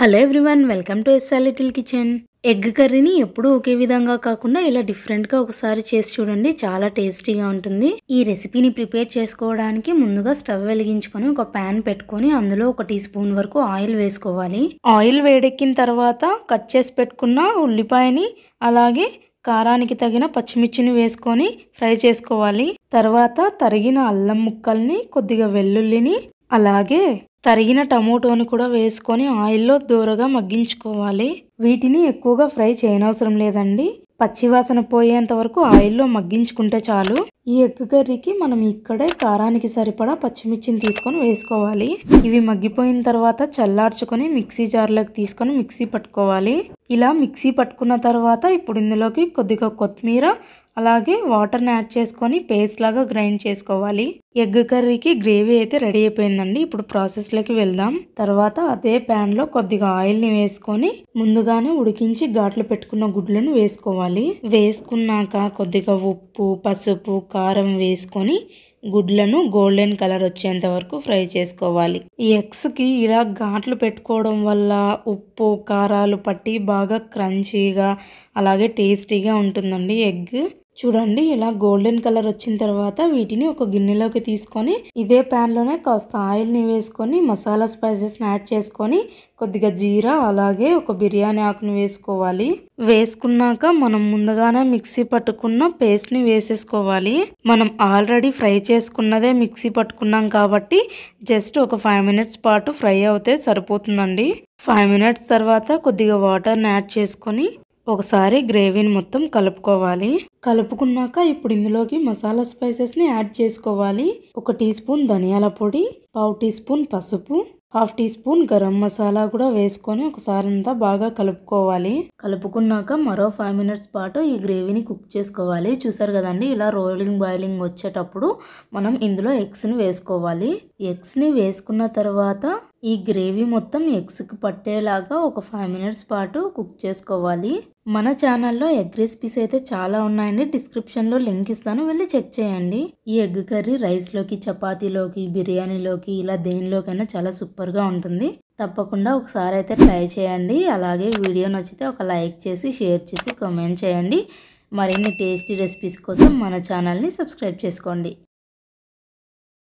hello everyone welcome to S R little kitchen egg కర్రీని ఎప్పుడూ ఒకే విధంగా కాకుండా ఇలా డిఫరెంట్గా ఒకసారి చేసి చూడండి చాలా టేస్టీగా ఉంటుంది ఈ రెసిపీని ప్రిపేర్ చేసుకోవడానికి ముందుగా స్టవ్ వెలిగించుకొని ఒక ప్యాన్ పెట్టుకొని అందులో ఒక టీ స్పూన్ వరకు ఆయిల్ వేసుకోవాలి ఆయిల్ వేడెక్కిన తర్వాత కట్ చేసి పెట్టుకున్న ఉల్లిపాయని అలాగే కారానికి తగిన పచ్చిమిర్చిని వేసుకొని ఫ్రై చేసుకోవాలి తర్వాత తరిగిన అల్లం ముక్కల్ని కొద్దిగా వెల్లుల్లిని అలాగే తరిగిన టమోటోని కూడా వేసుకొని ఆయిల్లో దూరగా మగ్గించుకోవాలి వీటిని ఎక్కువగా ఫ్రై చేయనవసరం లేదండి పచ్చివాసన పోయేంత వరకు ఆయిల్లో మగ్గించుకుంటే చాలు ఈ ఎగ్ కర్రీకి మనం ఇక్కడే కారానికి సరిపడా పచ్చిమిర్చిని తీసుకొని వేసుకోవాలి ఇవి మగ్గిపోయిన తర్వాత చల్లార్చుకొని మిక్సీ జార్లోకి తీసుకొని మిక్సీ పట్టుకోవాలి ఇలా మిక్సీ పట్టుకున్న తర్వాత ఇప్పుడు ఇందులోకి కొద్దిగా కొత్తిమీర అలాగే వాటర్ని యాడ్ చేసుకొని పేస్ట్ లాగా గ్రైండ్ చేసుకోవాలి ఎగ్ కర్రీకి గ్రేవీ అయితే రెడీ అయిపోయిందండి ఇప్పుడు ప్రాసెస్లోకి వెళ్దాం తర్వాత అదే ప్యాన్లో కొద్దిగా ఆయిల్ని వేసుకొని ముందుగానే ఉడికించి ఘాట్లు పెట్టుకున్న గుడ్లను వేసుకోవాలి వేసుకున్నాక కొద్దిగా ఉప్పు పసుపు కారం వేసుకొని గుడ్లను గోల్డెన్ కలర్ వచ్చేంత వరకు ఫ్రై చేసుకోవాలి ఈ ఎగ్స్కి ఇలా ఘాట్లు పెట్టుకోవడం వల్ల ఉప్పు కారాలు పట్టి బాగా క్రంచీగా అలాగే టేస్టీగా ఉంటుందండి ఎగ్ చూడండి ఇలా గోల్డెన్ కలర్ వచ్చిన తర్వాత వీటిని ఒక గిన్నెలోకి తీసుకొని ఇదే ప్యాన్లోనే కాస్త ఆయిల్ని వేసుకొని మసాలా స్పైసెస్ని యాడ్ చేసుకొని కొద్దిగా జీరా అలాగే ఒక బిర్యానీ ఆకును వేసుకోవాలి వేసుకున్నాక మనం ముందుగానే మిక్సీ పట్టుకున్న పేస్ట్ని వేసేసుకోవాలి మనం ఆల్రెడీ ఫ్రై చేసుకున్నదే మిక్సీ పట్టుకున్నాం కాబట్టి జస్ట్ ఒక ఫైవ్ మినిట్స్ పాటు ఫ్రై అవుతే సరిపోతుందండి ఫైవ్ మినిట్స్ తర్వాత కొద్దిగా వాటర్ని యాడ్ చేసుకొని ఒకసారి గ్రేవీని మొత్తం కలుపుకోవాలి కలుపుకున్నాక ఇప్పుడు ఇందులోకి మసాలా స్పైసెస్ని యాడ్ చేసుకోవాలి ఒక టీ స్పూన్ ధనియాల పొడి పావు టీ స్పూన్ పసుపు half teaspoon garam masala కూడా వేసుకొని ఒకసారి అంతా బాగా కలుపుకోవాలి కలుపుకున్నాక మరో ఫైవ్ మినిట్స్ పాటు ఈ గ్రేవీని కుక్ చేసుకోవాలి చూసారు కదండి ఇలా రోలింగ్ బాయిలింగ్ వచ్చేటప్పుడు మనం ఇందులో ఎగ్స్ని వేసుకోవాలి ఎగ్స్ని వేసుకున్న తర్వాత ఈ గ్రేవీ మొత్తం ఎగ్స్కి పట్టేలాగా ఒక ఫైవ్ మినిట్స్ పాటు కుక్ చేసుకోవాలి మన ఛానల్లో ఎగ్ రెసిపీస్ అయితే చాలా ఉన్నాయండి డిస్క్రిప్షన్లో లింక్ ఇస్తాను వెళ్ళి చెక్ చేయండి ఈ ఎగ్ కర్రీ రైస్లోకి చపాతీలోకి బిర్యానీలోకి ఇలా దేనిలోకైనా చాలా సూపర్గా ఉంటుంది తప్పకుండా ఒకసారి అయితే ట్రై చేయండి అలాగే వీడియో నచ్చితే ఒక లైక్ చేసి షేర్ చేసి కామెంట్ చేయండి మరిన్ని టేస్టీ రెసిపీస్ కోసం మన ఛానల్ని సబ్స్క్రైబ్ చేసుకోండి